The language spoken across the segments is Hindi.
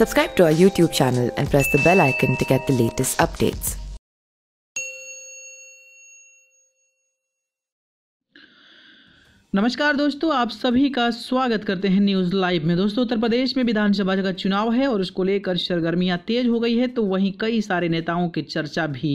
Subscribe to our YouTube channel and press the bell icon to get the latest updates. नमस्कार दोस्तों आप सभी का स्वागत करते हैं न्यूज़ लाइव में दोस्तों उत्तर प्रदेश में विधानसभा का चुनाव है और उसको लेकर सरगर्मियां तेज हो गई है तो वहीं कई सारे नेताओं की चर्चा भी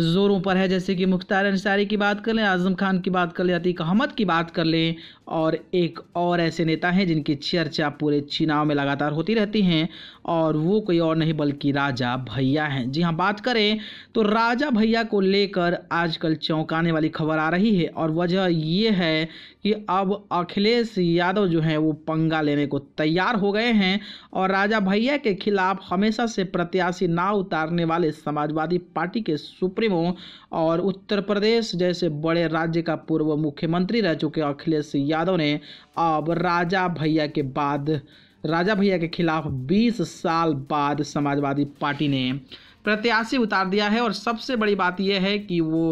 ज़ोरों पर है जैसे कि मुख्तार अंसारी की बात कर लें आज़म खान की बात कर लें अतीक अहमद की बात कर लें और एक और ऐसे नेता हैं जिनकी चर्चा पूरे चुनाव में लगातार होती रहती हैं और वो कोई और नहीं बल्कि राजा भैया हैं जी हाँ बात करें तो राजा भैया को लेकर आजकल चौंकाने वाली खबर आ रही है और वजह ये है कि अब अखिलेश यादव जो हैं वो पंगा लेने को तैयार हो गए हैं और राजा भैया के खिलाफ हमेशा से प्रत्याशी ना उतारने वाले समाजवादी पार्टी के सुप्रीम सुप्रीमो और उत्तर प्रदेश जैसे बड़े राज्य का पूर्व मुख्यमंत्री रह चुके अखिलेश यादव ने अब राजा भैया के बाद राजा भैया के खिलाफ 20 साल बाद समाजवादी पार्टी ने प्रत्याशी उतार दिया है और सबसे बड़ी बात यह है कि वो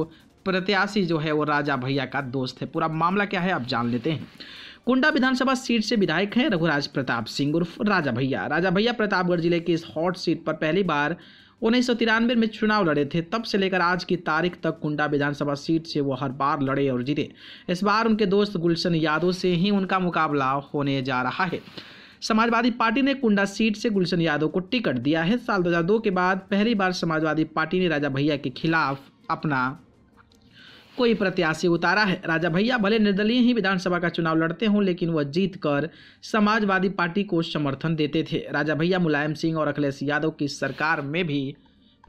प्रत्याशी जो है वो राजा भैया का दोस्त है पूरा मामला क्या है आप जान लेते हैं कुंडा विधानसभा सीट से विधायक हैं रघुराज प्रताप सिंह उर्फ राजा भैया राजा भैया प्रतापगढ़ जिले की इस हॉट सीट पर पहली बार उन्नीस में चुनाव लड़े थे तब से लेकर आज की तारीख तक कुंडा विधानसभा सीट से वो हर बार लड़े और जीते इस बार उनके दोस्त गुलशन यादव से ही उनका मुकाबला होने जा रहा है समाजवादी पार्टी ने कुंडा सीट से गुलशन यादव को टिकट दिया है साल 2002 के बाद पहली बार समाजवादी पार्टी ने राजा भैया के खिलाफ अपना कोई प्रत्याशी उतारा है राजा भैया भले निर्दलीय ही विधानसभा का चुनाव लड़ते हों लेकिन वह जीत कर समाजवादी पार्टी को समर्थन देते थे राजा भैया मुलायम सिंह और अखिलेश यादव की सरकार में भी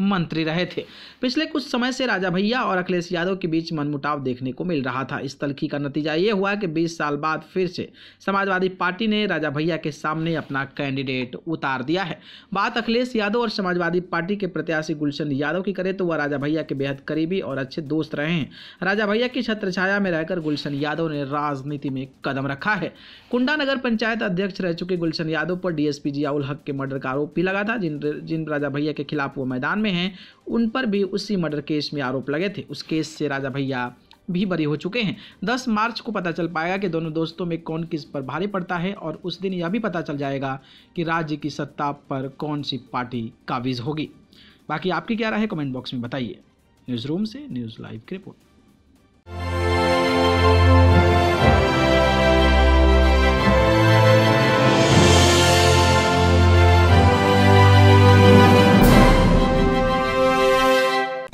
मंत्री रहे थे पिछले कुछ समय से राजा भैया और अखिलेश यादव के बीच मनमुटाव देखने को मिल रहा था इस तलखी का नतीजा ये हुआ कि बीस साल बाद फिर से समाजवादी पार्टी ने राजा भैया के सामने अपना कैंडिडेट उतार दिया है बात अखिलेश यादव और समाजवादी पार्टी के प्रत्याशी गुलशन यादव की करें तो वह राजा भैया के बेहद करीबी और अच्छे दोस्त रहे हैं राजा भैया की छत्र छाया में रहकर गुलशन यादव ने राजनीति में कदम रखा है कुंडा नगर पंचायत अध्यक्ष रह चुके गुलशन यादव पर डीएसपी जियाउल हक के मर्डर का आरोप भी लगा था जिन जिन राजा भैया के खिलाफ वो मैदान में हुए हैं उन पर भी उसी मर्डर केस में आरोप लगे थे उस केस से राजा भैया भी बरी हो चुके हैं 10 मार्च को पता चल पाएगा कि दोनों दोस्तों में कौन किस पर भारी पड़ता है और उस दिन यह भी पता चल जाएगा कि राज्य की सत्ता पर कौन सी पार्टी काबिज होगी बाकी आपकी क्या राय है कमेंट बॉक्स में बताइए न्यूज़ रूम से न्यूज़ लाइव की रिपोर्ट